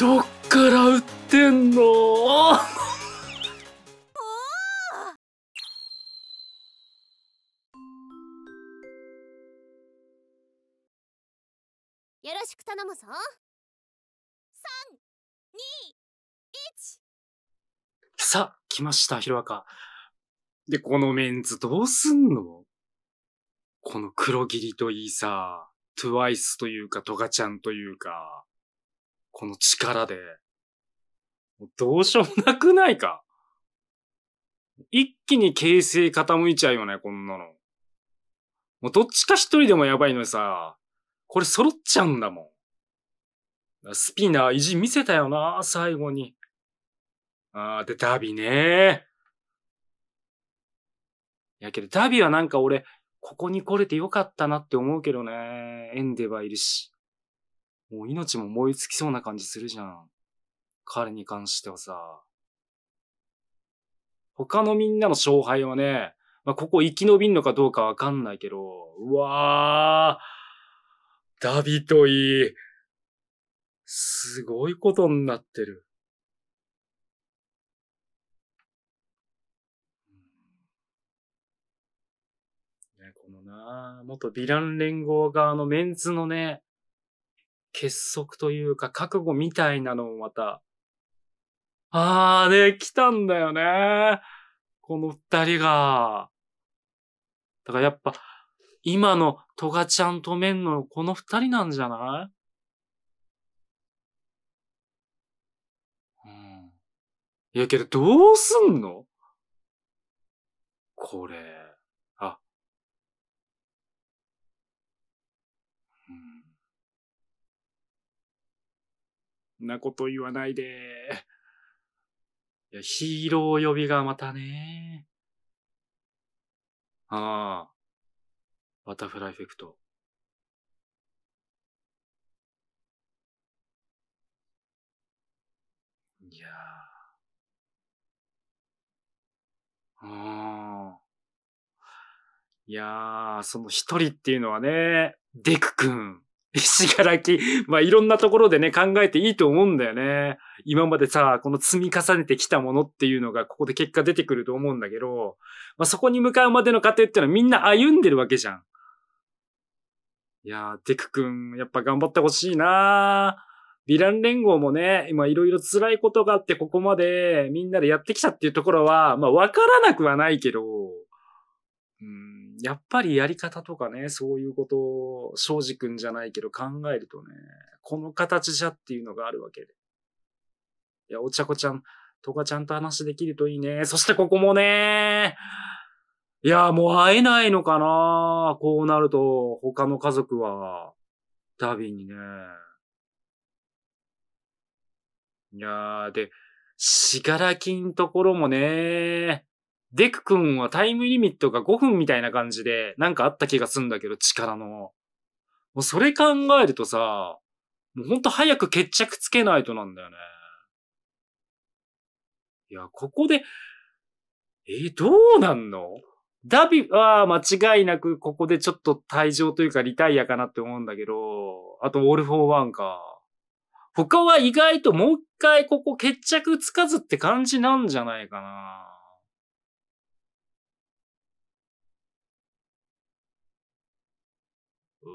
どっから売ってんの よろしく頼むぞ321さあ来ましたヒロアカでこのメンズどうすんのこの黒霧といいさトゥワイスというかトガちゃんというかこの力で。どうしようもなくないか一気に形勢傾いちゃうよね、こんなの。もうどっちか一人でもやばいのにさ、これ揃っちゃうんだもん。スピナー意地見せたよな、最後に。あー、で、ダビねいやけど、ダビはなんか俺、ここに来れてよかったなって思うけどね。エンデバいるし。もう命も燃え尽きそうな感じするじゃん。彼に関してはさ。他のみんなの勝敗はね、まあ、ここ生き延びんのかどうかわかんないけど、うわー、ダビといい。すごいことになってる。ね、このな、元ヴィラン連合側のメンツのね、結束というか覚悟みたいなのもまた、あーできたんだよね。この二人が。だからやっぱ、今のトガちゃんとメンのこの二人なんじゃないういやけど、どうすんのこれ。なこと言わないで。いや、ヒーロー呼びがまたね。ああ。バタフライエフェクト。いやああ。いやその一人っていうのはね、デク君。石垣、まあいろんなところでね、考えていいと思うんだよね。今までさ、この積み重ねてきたものっていうのが、ここで結果出てくると思うんだけど、まあそこに向かうまでの過程っていうのはみんな歩んでるわけじゃん。いやー、デク君、やっぱ頑張ってほしいなー。ヴィラン連合もね、今いろいろ辛いことがあって、ここまでみんなでやってきたっていうところは、まあわからなくはないけど、うんやっぱりやり方とかね、そういうことを、庄司君じゃないけど考えるとね、この形じゃっていうのがあるわけで。いや、お茶子ちゃんとかちゃんと話できるといいね。そしてここもね、いや、もう会えないのかなこうなると、他の家族は、ダビーにね。いやー、で、しがらきんところもね、デク君はタイムリミットが5分みたいな感じで、なんかあった気がすんだけど、力の。もうそれ考えるとさ、もうほんと早く決着つけないとなんだよね。いや、ここで、え、どうなんのダビ、は間違いなくここでちょっと退場というかリタイアかなって思うんだけど、あとオール・フォー・ワンか。他は意外ともう一回ここ決着つかずって感じなんじゃないかな。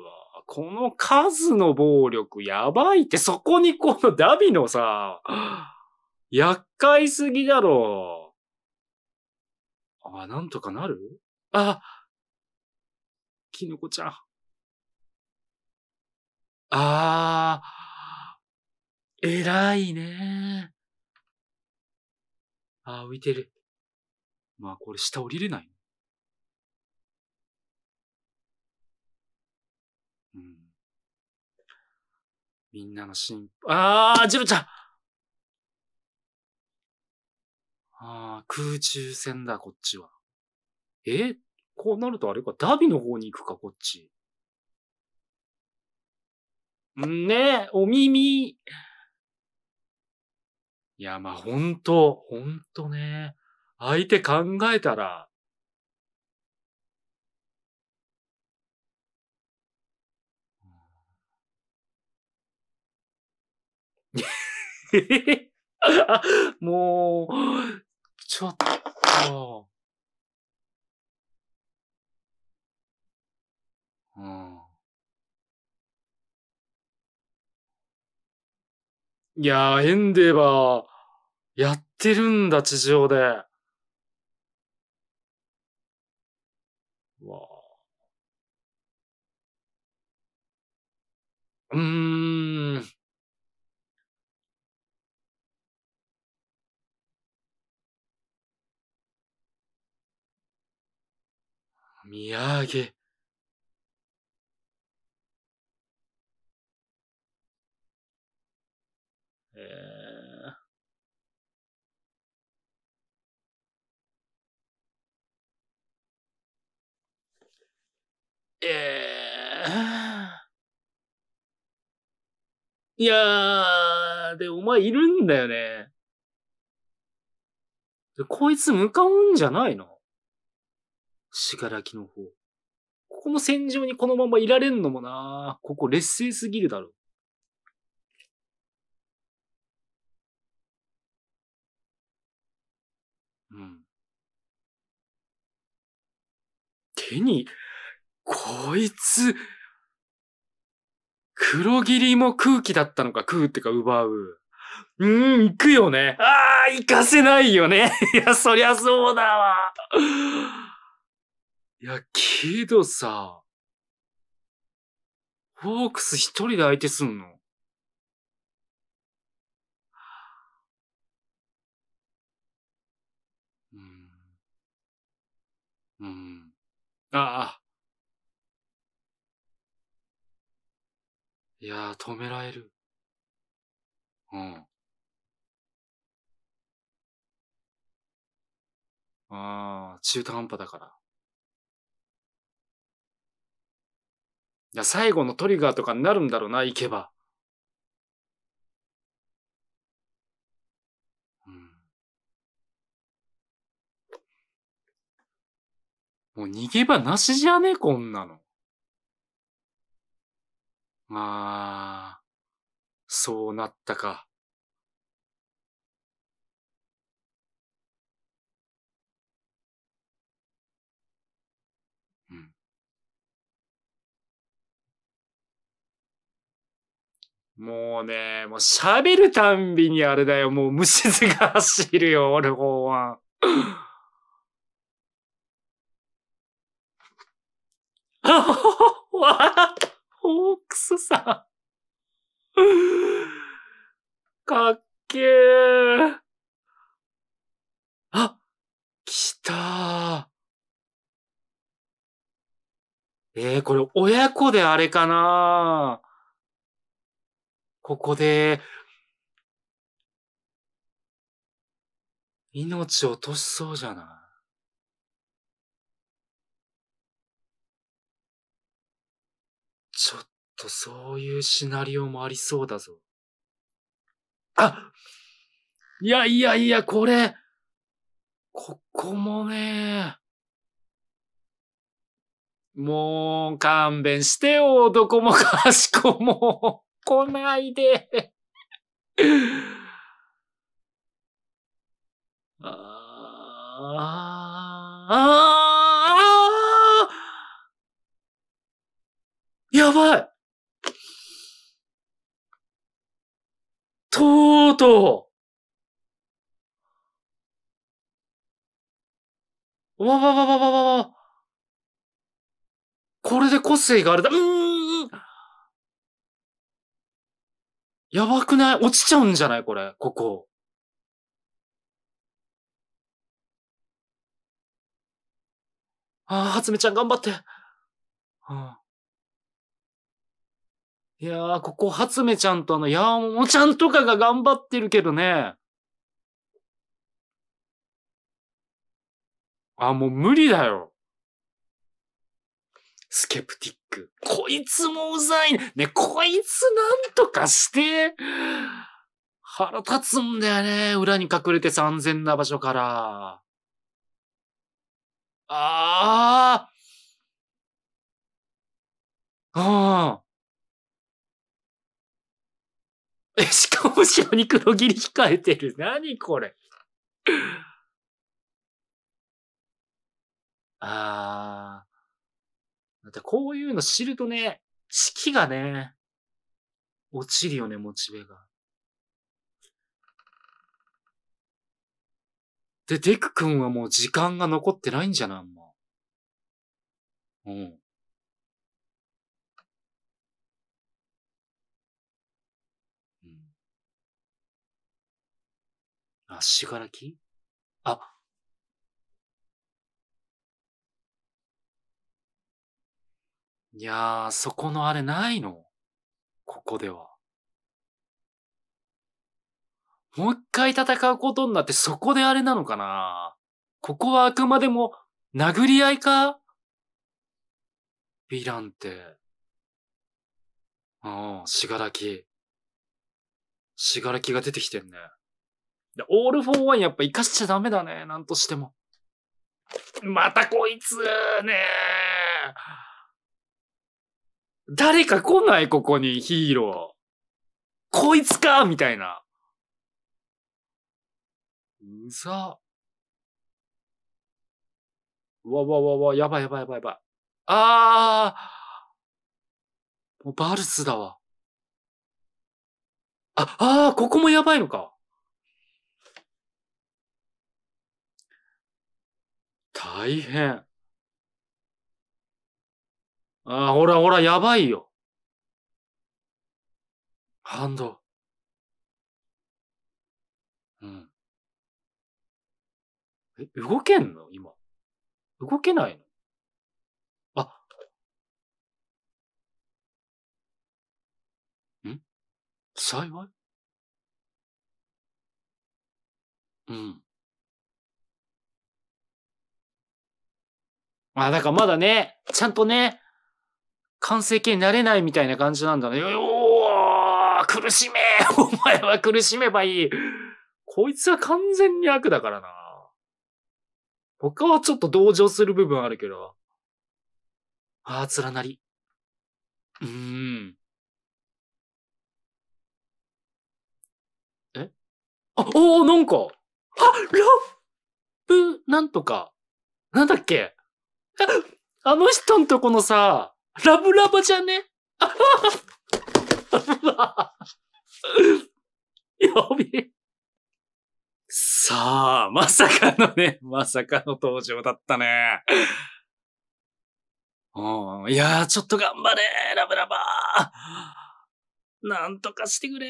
わ、この数の暴力やばいって、そこにこのダビのさ、厄介すぎだろ。あ、なんとかなるあ、キノコちゃん。ああ、偉いね。あ、浮いてる。まあこれ下降りれないみんなの心、あー、ジロちゃんあー、空中戦だ、こっちは。えこうなるとあれか、ダビの方に行くか、こっち。んねお耳。いや、まあ、ほんと、ほんとね。相手考えたら、もう、ちょっと。うん。いやー、エンデーバー、やってるんだ、地上で。わうーん。見上げ。えー、えー、いやー、で、お前いるんだよね。こいつ向かうんじゃないの死柄木の方。ここの戦場にこのままいられんのもなここ劣勢すぎるだろ。うん。手に、こいつ、黒霧も空気だったのか、空ってか奪う。うーん、行くよね。ああ、行かせないよね。いや、そりゃそうだわ。いや、けどさ、ホークス一人で相手すんのうん。うん。ああ。いやー、止められる。うん。ああ、中途半端だから。じゃ最後のトリガーとかになるんだろうな、行けば。うん。もう逃げ場なしじゃねこんなの。まあ、そうなったか。もうね、もう喋るたんびにあれだよ。もう虫唾が走るよ、俺、法案。あほほほ、わホークスさん。かっけえ。あ、来たー。えー、これ親子であれかなここで、命落としそうじゃない。ちょっとそういうシナリオもありそうだぞ。あいやいやいや、これ、ここもね、もう勘弁してよ、どこもかしこも。来ないでああ、ああ、やばいとうとうわわわわわわわこれで個性があれだ。うーんやばくない落ちちゃうんじゃないこれ、ここ。ああ、はつめちゃん頑張って。いやあ、ここ、はつめちゃんとあの、やーももちゃんとかが頑張ってるけどね。あ、もう無理だよ。スケプティック。こいつもうざいね。こいつなんとかして。腹立つんだよね。裏に隠れて三千な場所から。ああ。うん。え、しかも後ろに黒切り控えてる。なにこれ。ああ。だってこういうの知るとね、士気がね、落ちるよね、モチベが。で、デク君はもう時間が残ってないんじゃないもう。うん。うん。足柄木いやー、そこのあれないのここでは。もう一回戦うことになってそこであれなのかなここはあくまでも殴り合いかヴィランって。うん、死柄木。死柄がが出てきてんね。で、オールフォーワンやっぱ生かしちゃダメだね。なんとしても。またこいつねー。誰か来ないここにヒーロー。こいつかみたいな。うざ。わわわわ、やばいやばいやばいやばい。あーもうバルスだわ。あ、あーここもやばいのか。大変。ああ、ほらほら、やばいよ。ハンド。うん。え、動けんの今。動けないのあ。ん幸いうん。あ、だからまだね、ちゃんとね、完成形になれないみたいな感じなんだね。おー苦しめ お前は苦しめばいいこいつは完全に悪だからな。他はちょっと同情する部分あるけど。ああ、連なり。うーん。えあ、おおなんかあ、ラップ、なんとか。なんだっけあの人んとこのさ、ラブラバじゃねあははやべえ。さあ、まさかのね、まさかの登場だったね。うん、いやー、ちょっと頑張れラブラバーなんとかしてくれ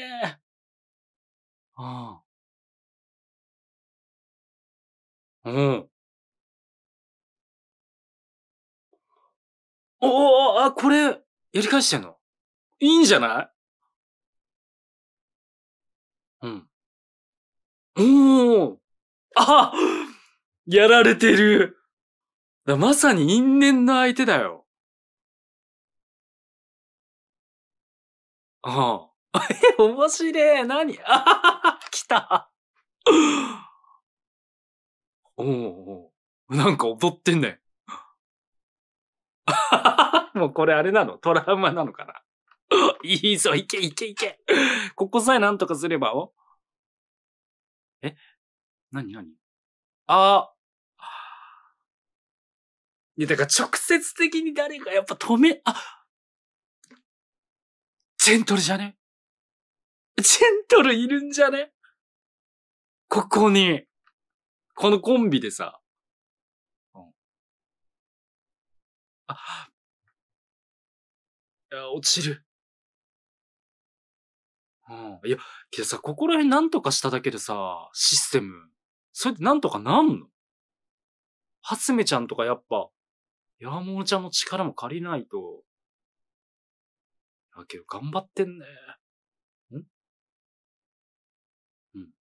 うん。うん。おおあ、これ、やり返してんのいいんじゃないうん。おおあやられてるだまさに因縁の相手だよ。ああ。え、面白え。何あはは来た。おうおう。なんか踊ってんだよ。もうこれあれなのトラウマなのかな いいぞ、いけいけいけ。ここさえなんとかすればえなになにあいや、だから直接的に誰かやっぱ止め、あジェントルじゃねジェントルいるんじゃねここに、このコンビでさ、あ、あ、落ちる。うん。いや、けどさ、ここら辺なんとかしただけでさ、システム。それってなんとかなんのはつめちゃんとかやっぱ、山本ちゃんの力も借りないと。あ、けど頑張ってんね。んうん。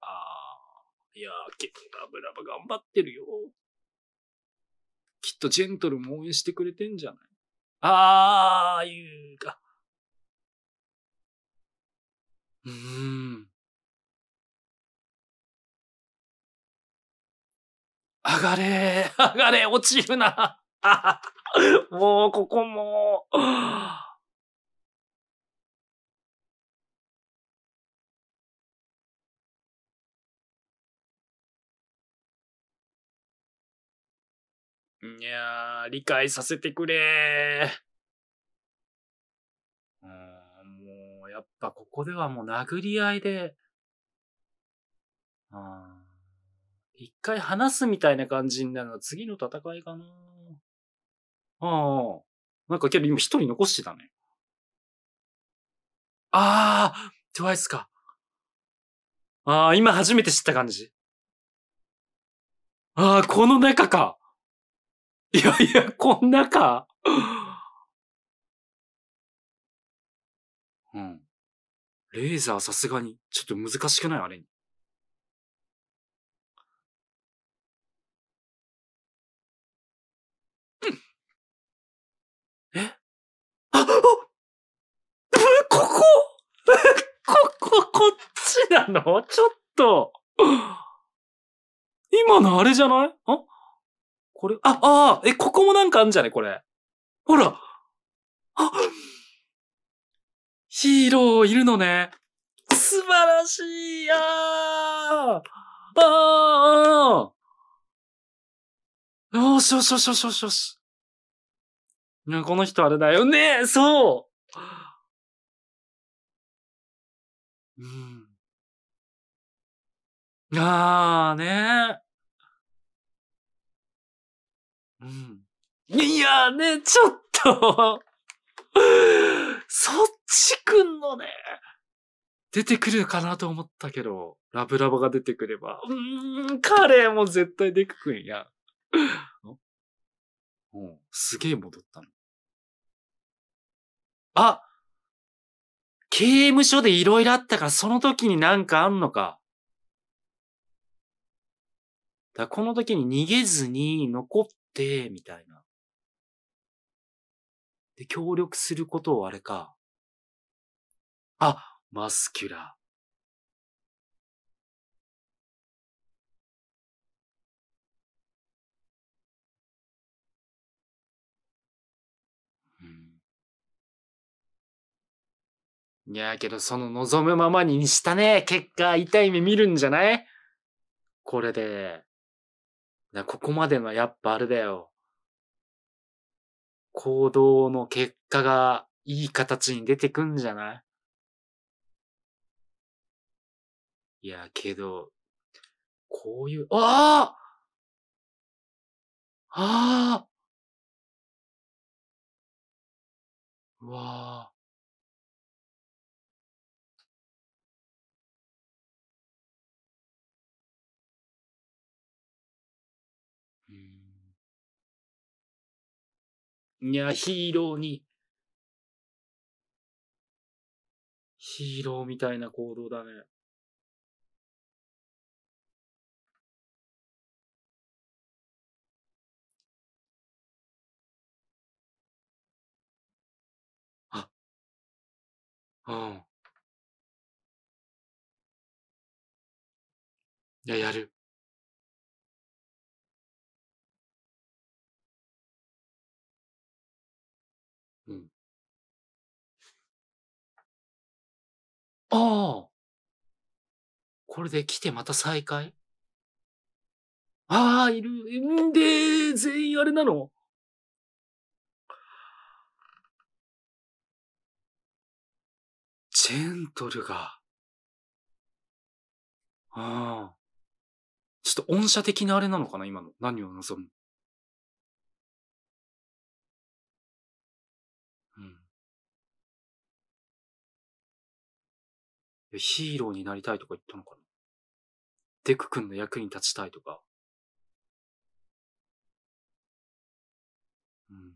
ああ、いやー、けどラブラブ頑張ってるよ。きっとジェントルも応援してくれてんじゃないああいうか。うん。上がれ、上がれ、落ちるな。もう、ここも、いやー、理解させてくれー。うん、もう、やっぱここではもう殴り合いで、うん、一回話すみたいな感じになるのは次の戦いかな。ああ、なんかけど今一人残してたね。ああ、トワイスか。ああ、今初めて知った感じ。ああ、この中か。いやいや、こんなか。うん。レーザーさすがに、ちょっと難しくないあれに。えあ、あ、ここ ここ、こっちなのちょっと。今のあれじゃないあこれ、あ、ああ、え、ここもなんかあるんじゃねこれ。ほらあヒーローいるのね。素晴らしいあーあーよしよしよしよしよしよし。この人あれだよねそううん。ああ、ねえ。いやね、ちょっと そっちくんのね、出てくるかなと思ったけど、ラブラバが出てくれば、うん、彼も絶対出てくんや。うん、すげえ戻ったの。あ刑務所でいろいろあったから、その時になんかあんのか。だこの時に逃げずに残っで、みたいな。で、協力することをあれか。あ、マスキュラー。いやけどその望むままにしたね。結果、痛い目見るんじゃないこれで。だここまでのやっぱあれだよ。行動の結果がいい形に出てくんじゃないいや、けど、こういう、ああああうわあにゃ、ヒーローに。ヒーローみたいな行動だね。あ。うん。いや、やる。ああ。これで来てまた再会ああ、いる。んで、全員あれなのジェントルが。ああ。ちょっと音社的なあれなのかな今の。何を望むヒーローになりたいとか言ったのかなデク君の役に立ちたいとか。うん。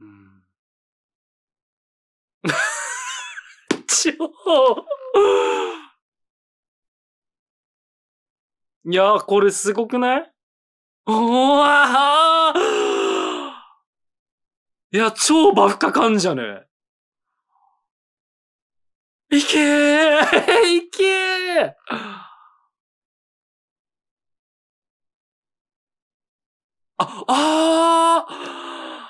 うん。超 いやー、これすごくないおわいや、超バフかかんじゃねえ。いけー いけーあ、ああ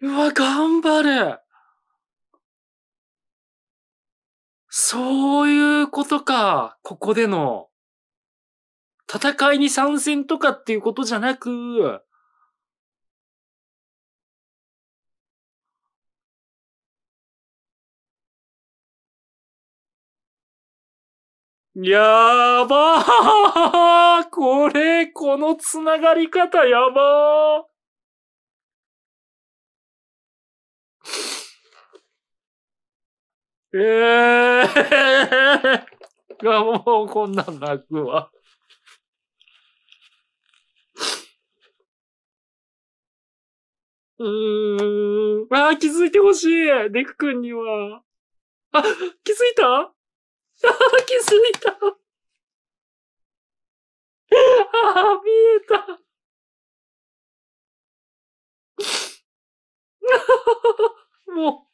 うわ、頑張れそういうことか、ここでの。戦いに参戦とかっていうことじゃなく、やばーこれ、このつながり方やばーええー、が もうこんなん泣くわうーん。ああ、気づいてほしい。デク君には。あ、気づいたああ、気づいた。ああ、見えた。も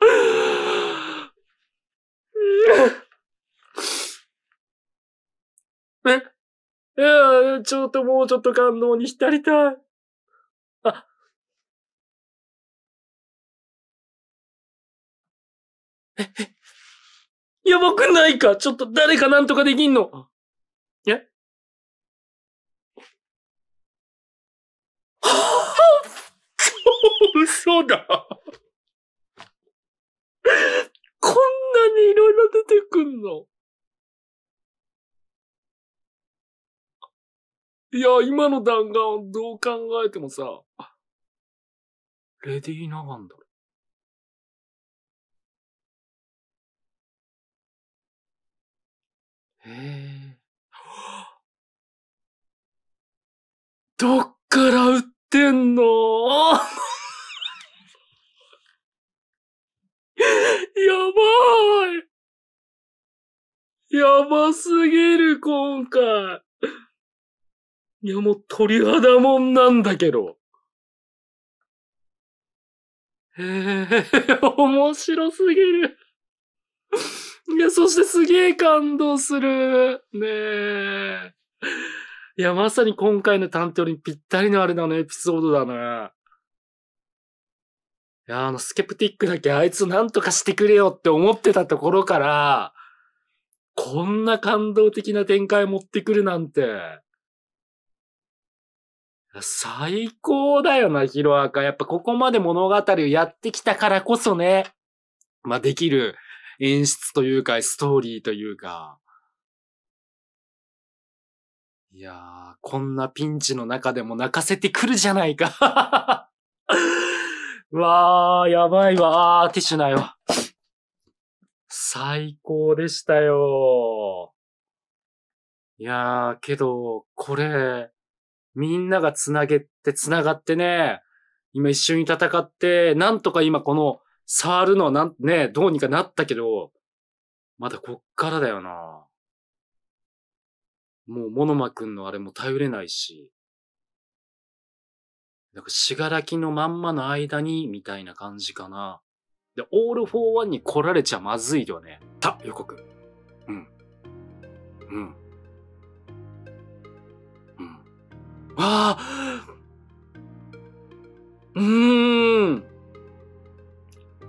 う。え、いや、ちょっともうちょっと感動に浸りたい。あ、え、やばくないかちょっと誰かなんとかできんのえはぁ、嘘だ。こんなにいろいろ出てくんのいや、今の弾丸どう考えてもさ、レディー・ナガンだへえ。どっから売ってんの やばいやばすぎる、今回。いや、もう鳥肌もんなんだけど。へえ、面白すぎる。いや、そしてすげえ感動する。ねえ。いや、まさに今回の探偵にぴったりのあれだね、エピソードだね。いや、あの、スケプティックだけあいつなんとかしてくれよって思ってたところから、こんな感動的な展開持ってくるなんて。最高だよな、ヒロアカ。やっぱここまで物語をやってきたからこそね、まあ、できる演出というか、ストーリーというか。いやー、こんなピンチの中でも泣かせてくるじゃないか。わー、やばいわー、ティッシュないわ。最高でしたよいやー、けど、これ、みんながつなげて、つながってね、今一緒に戦って、なんとか今この触るのなん、ね、どうにかなったけど、まだこっからだよな。もう、モノマくんのあれも頼れないし。なんか、しがらきのまんまの間に、みたいな感じかな。で、オールフォーワンに来られちゃまずいよね。た、予告。うん。うん。うん。ああうーん。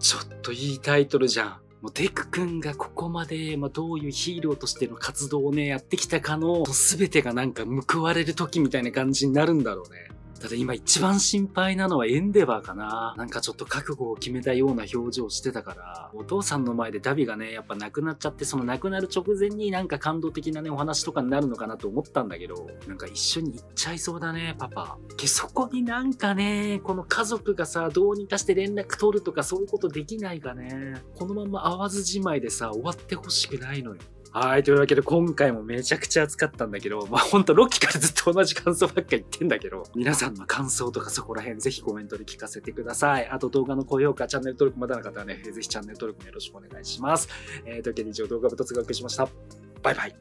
ちょっといいタイトルじゃん。もうデク君がここまで、まあ、どういうヒーローとしての活動をね、やってきたかの、全てがなんか報われる時みたいな感じになるんだろうね。ただ今一番心配なのはエンデバーかな。なんかちょっと覚悟を決めたような表情してたから、お父さんの前でダビがね、やっぱ亡くなっちゃって、その亡くなる直前になんか感動的なね、お話とかになるのかなと思ったんだけど、なんか一緒に行っちゃいそうだね、パパ。けそこになんかね、この家族がさ、どうにかして連絡取るとかそういうことできないかね。このまま会わずじまいでさ、終わってほしくないのよ。はい、というわけで今回もめちゃくちゃ暑かったんだけど、まあほんとロッキーからずっと同じ感想ばっか言ってんだけど、皆さんの感想とかそこら辺ぜひコメントで聞かせてください。あと動画の高評価、チャンネル登録まだの方はね、ぜひチャンネル登録もよろしくお願いします。えー、というわけで以上動画部突学しました。バイバイ。